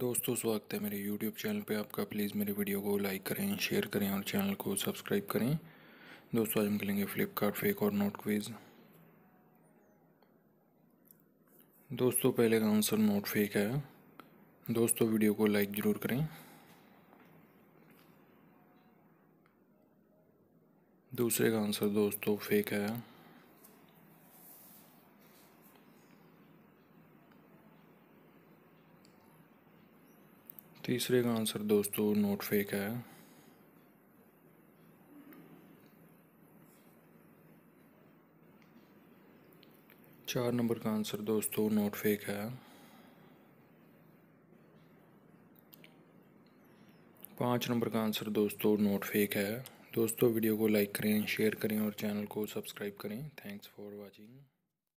दोस्तों स्वागत है मेरे YouTube चैनल पे आपका प्लीज़ मेरे वीडियो को लाइक करें शेयर करें और चैनल को सब्सक्राइब करें दोस्तों आज हम खेलेंगे फ्लिपकार्ट फेक और नोट क्विज दोस्तों पहले का आंसर नोट फेक है दोस्तों वीडियो को लाइक ज़रूर करें दूसरे का आंसर दोस्तों फेक है तीसरे का आंसर दोस्तों नोट फेक है चार नंबर का आंसर दोस्तों नोट फेक है पाँच नंबर का आंसर दोस्तों नोट फेक है दोस्तों वीडियो को लाइक करें शेयर करें और चैनल को सब्सक्राइब करें थैंक्स फॉर वाचिंग